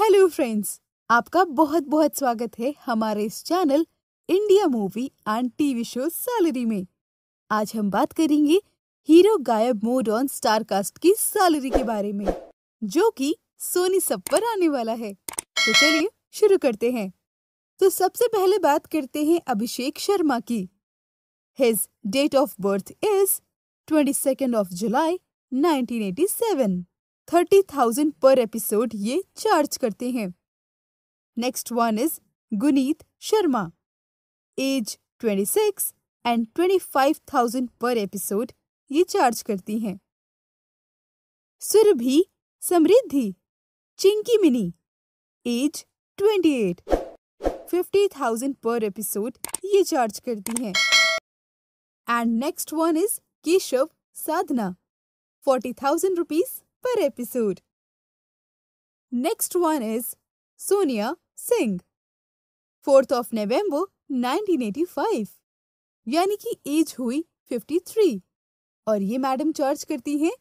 Hello friends आपका बहुत बहुत स्वागत है हमारे इस channel India movie and TV show salary में आज हम बात करेंगे hero Gayab mode on star cast की सैलरी के बारे में जो कि सोनी सब पर आने वाला है तो चलिए शुरू करते हैं तो सबसे पहले बात करते हैं अभिषेक शर्मा की his date of birth is twenty second of July seven thirty thousand per episode ये चार्ज करते हैं next one is Guneet Sharma age twenty six and twenty five thousand per episode ये चार्ज करती हैं Surbhi Samriddhi Chinki Mini age twenty eight fifty thousand per episode ये charge करती हैं and next one is Keshav Sadhna forty thousand rupees per episode. Next one is Sonia Singh. 4th of November 1985 यानी कि as हुई 53 और ये मैडम चार्ज करती हैं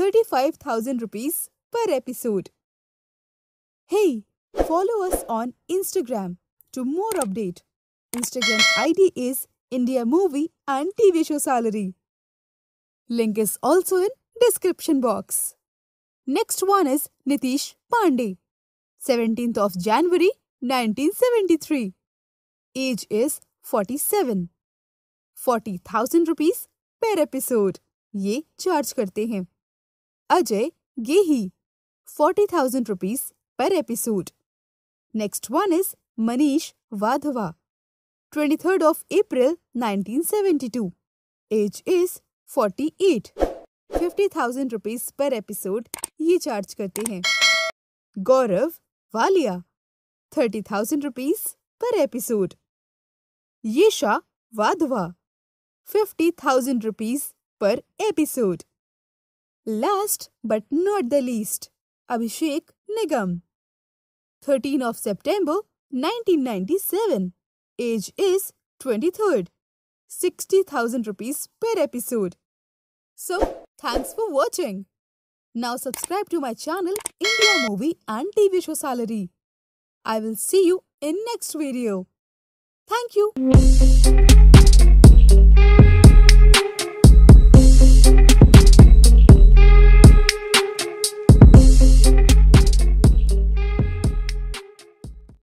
35,000 rupees per episode hey follow us on Instagram to more update Instagram ID is India movie and TV show salary link is also in description box Next one is Nitish Pandey, 17th of January 1973. Age is 47. 40,000 rupees per episode. ये charge करते हैं Ajay Gehi 40,000 rupees per episode. Next one is Manish Vadhava, 23rd of April 1972. Age is 48. 50,000 rupees per episode ये charge करते हैं Gaurav Walia thirty thousand rupees per episode Yasha Wadhwa fifty thousand rupees per episode last but not the least Abhishek Nigam thirteen of September is twenty third sixty thousand rupees per episode so thanks for watching Now subscribe to my channel India Movie and TV Show Salary. I will see you in next video. Thank you.